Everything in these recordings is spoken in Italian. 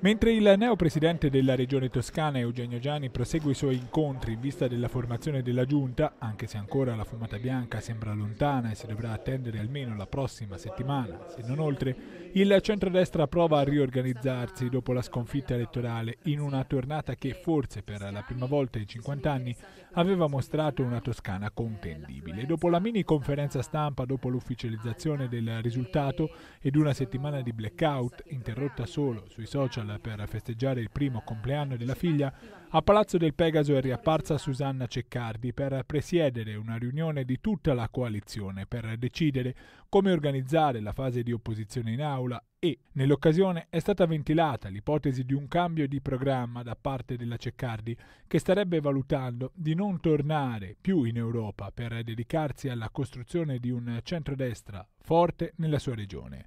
Mentre il neo presidente della regione toscana Eugenio Gianni prosegue i suoi incontri in vista della formazione della giunta, anche se ancora la fumata bianca sembra lontana e si dovrà attendere almeno la prossima settimana, se non oltre, il centrodestra prova a riorganizzarsi dopo la sconfitta elettorale in una tornata che forse per la prima volta in 50 anni aveva mostrato una Toscana contendibile. Dopo la mini conferenza stampa dopo l'ufficializzazione del risultato ed una settimana di blackout interrotta solo sui social social per festeggiare il primo compleanno della figlia, a Palazzo del Pegaso è riapparsa Susanna Ceccardi per presiedere una riunione di tutta la coalizione per decidere come organizzare la fase di opposizione in aula e, nell'occasione, è stata ventilata l'ipotesi di un cambio di programma da parte della Ceccardi, che starebbe valutando di non tornare più in Europa per dedicarsi alla costruzione di un centrodestra forte nella sua regione.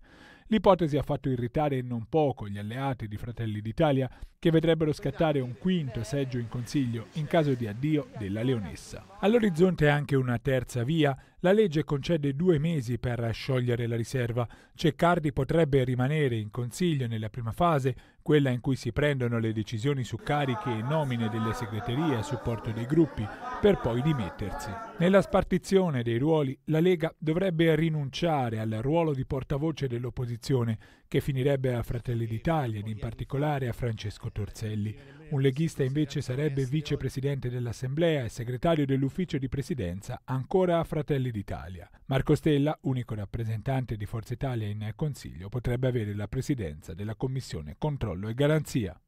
L'ipotesi ha fatto irritare non poco gli alleati di Fratelli d'Italia che vedrebbero scattare un quinto seggio in Consiglio in caso di addio della Leonessa. All'orizzonte anche una terza via. La legge concede due mesi per sciogliere la riserva. Ceccardi potrebbe rimanere in Consiglio nella prima fase, quella in cui si prendono le decisioni su cariche e nomine delle segreterie a supporto dei gruppi, per poi dimettersi. Nella spartizione dei ruoli la Lega dovrebbe rinunciare al ruolo di portavoce dell'opposizione, che finirebbe a Fratelli d'Italia ed in particolare a Francesco Torzelli. Un leghista invece sarebbe vicepresidente dell'Assemblea e segretario dell'ufficio di presidenza ancora a Fratelli d'Italia. Marco Stella, unico rappresentante di Forza Italia in Consiglio, potrebbe avere la presidenza della Commissione Controllo e Garanzia.